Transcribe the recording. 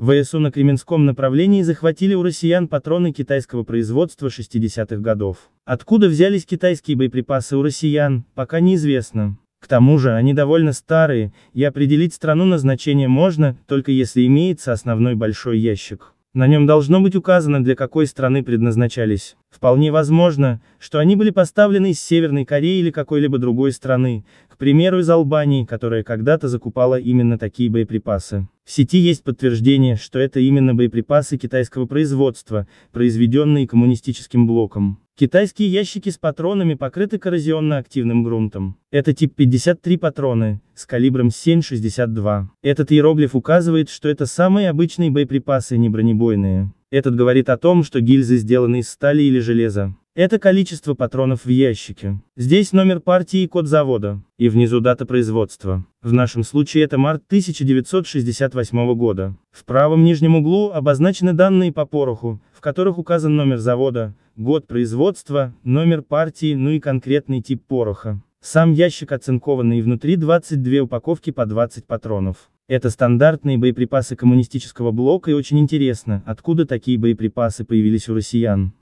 ВСУ на Кременском направлении захватили у россиян патроны китайского производства 60-х годов. Откуда взялись китайские боеприпасы у россиян, пока неизвестно. К тому же они довольно старые, и определить страну назначения можно, только если имеется основной большой ящик. На нем должно быть указано, для какой страны предназначались. Вполне возможно, что они были поставлены из Северной Кореи или какой-либо другой страны, к примеру из Албании, которая когда-то закупала именно такие боеприпасы. В сети есть подтверждение, что это именно боеприпасы китайского производства, произведенные коммунистическим блоком. Китайские ящики с патронами покрыты коррозионно-активным грунтом. Это тип 53 патроны, с калибром 7,62. Этот иероглиф указывает, что это самые обычные боеприпасы, не бронебойные. Этот говорит о том, что гильзы сделаны из стали или железа. Это количество патронов в ящике. Здесь номер партии и код завода. И внизу дата производства. В нашем случае это март 1968 года. В правом нижнем углу обозначены данные по пороху, в которых указан номер завода, год производства, номер партии, ну и конкретный тип пороха. Сам ящик оцинкованный и внутри 22 упаковки по 20 патронов. Это стандартные боеприпасы коммунистического блока и очень интересно, откуда такие боеприпасы появились у россиян.